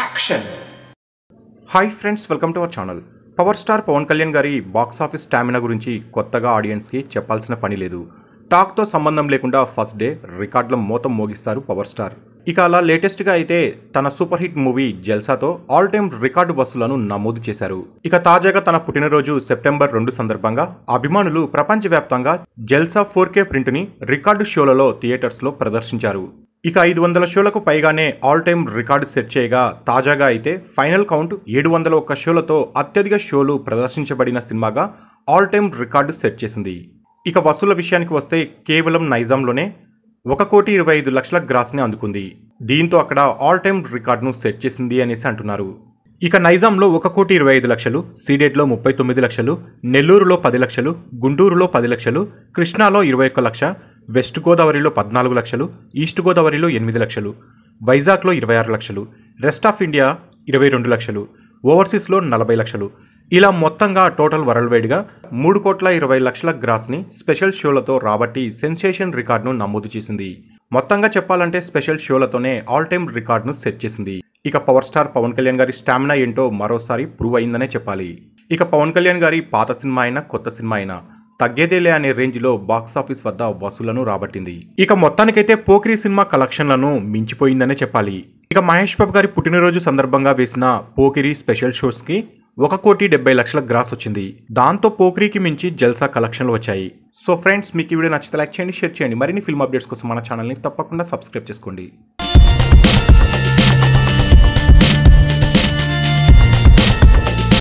action hi friends welcome to our channel power star Pawan Kalyan గారి box office stamina గురించి కొత్తగా ఆడియన్స్కి చెప్పాల్సిన పని లేదు టాక్తో సంబంధం లేకుండా ఫస్ట్ డే రికార్డుల మోతం మోగిస్తారు పవర్ స్టార్ ఇక అలా లేటెస్ట్గా అయితే తన సూపర్ హిట్ మూవీ జల్సాతో ఆల్ టైమ్ రికార్డు బస్సులను నమోదు చేశారు ఇక తాజాగా తన పుట్టినరోజు సెప్టెంబర్ రెండు సందర్భంగా అభిమానులు ప్రపంచవ్యాప్తంగా జల్సా ఫోర్ కే ప్రింట్ని రికార్డు షోలలో థియేటర్స్లో ప్రదర్శించారు ఇక ఐదు వందల షోలకు పైగానే ఆల్ టైమ్ రికార్డు సెట్ చేయగా తాజాగా అయితే ఫైనల్ కౌంట్ ఏడు వందల ఒక్క షోలతో అత్యధిక షోలు ప్రదర్శించబడిన సినిమాగా ఆల్ టైమ్ రికార్డు సెట్ చేసింది ఇక వసూల విషయానికి వస్తే కేవలం నైజాంలోనే ఒక కోటి ఇరవై ఐదు లక్షల గ్రాస్ని అందుకుంది దీంతో అక్కడ ఆల్ టైమ్ రికార్డును సెట్ చేసింది అనేసి అంటున్నారు ఇక నైజాంలో ఒక కోటి ఇరవై ఐదు లక్షలు సీడెడ్లో ముప్పై తొమ్మిది లక్షలు నెల్లూరులో పది లక్షలు గుంటూరులో పది లక్షలు కృష్ణాలో ఇరవై ఒక్క లక్ష వెస్ట్ గోదావరిలో పద్నాలుగు లక్షలు ఈస్ట్ గోదావరిలో ఎనిమిది లక్షలు వైజాగ్లో ఇరవై ఆరు లక్షలు రెస్ట్ ఆఫ్ ఇండియా ఇరవై రెండు లక్షలు ఓవర్సీస్లో నలభై లక్షలు ఇలా మొత్తంగా టోటల్ వరల్డ్ వైడ్గా మూడు కోట్ల ఇరవై లక్షల గ్రాస్ని స్పెషల్ షోలతో రాబట్టి సెన్సేషన్ రికార్డును నమోదు చేసింది మొత్తంగా చెప్పాలంటే స్పెషల్ షోలతోనే ఆల్ టైమ్ రికార్డును సెట్ చేసింది ఇక పవర్ స్టార్ పవన్ కళ్యాణ్ గారి స్టామినా ఏంటో మరోసారి ప్రూవ్ అయిందనే చెప్పాలి ఇక పవన్ కళ్యాణ్ గారి పాత సినిమా అయినా కొత్త సినిమా అయినా తగ్గేదేలే అనే రేంజ్లో బాక్సాఫీస్ వద్ద వసూలను రాబట్టింది ఇక మొత్తానికైతే పోకిరి సినిమా కలెక్షన్లను మించిపోయిందనే చెప్పాలి ఇక మహేష్ బాబు గారి పుట్టినరోజు సందర్భంగా వేసిన పోకిరి స్పెషల్ షోస్కి ఒక కోటి డెబ్బై లక్షల గ్రాస్ వచ్చింది దాంతో పోఖ్రీకి మించి జల్సా కలెక్షన్లు వచ్చాయి సో ఫ్రెండ్స్ మీకు ఈ వీడియో నచ్చితే లైక్ చేయండి షేర్ చేయండి మరిన్ని ఫిల్మ్ అప్డేట్స్ కోసం మన ఛానల్ని తప్పకుండా సబ్స్క్రైబ్ చేసుకోండి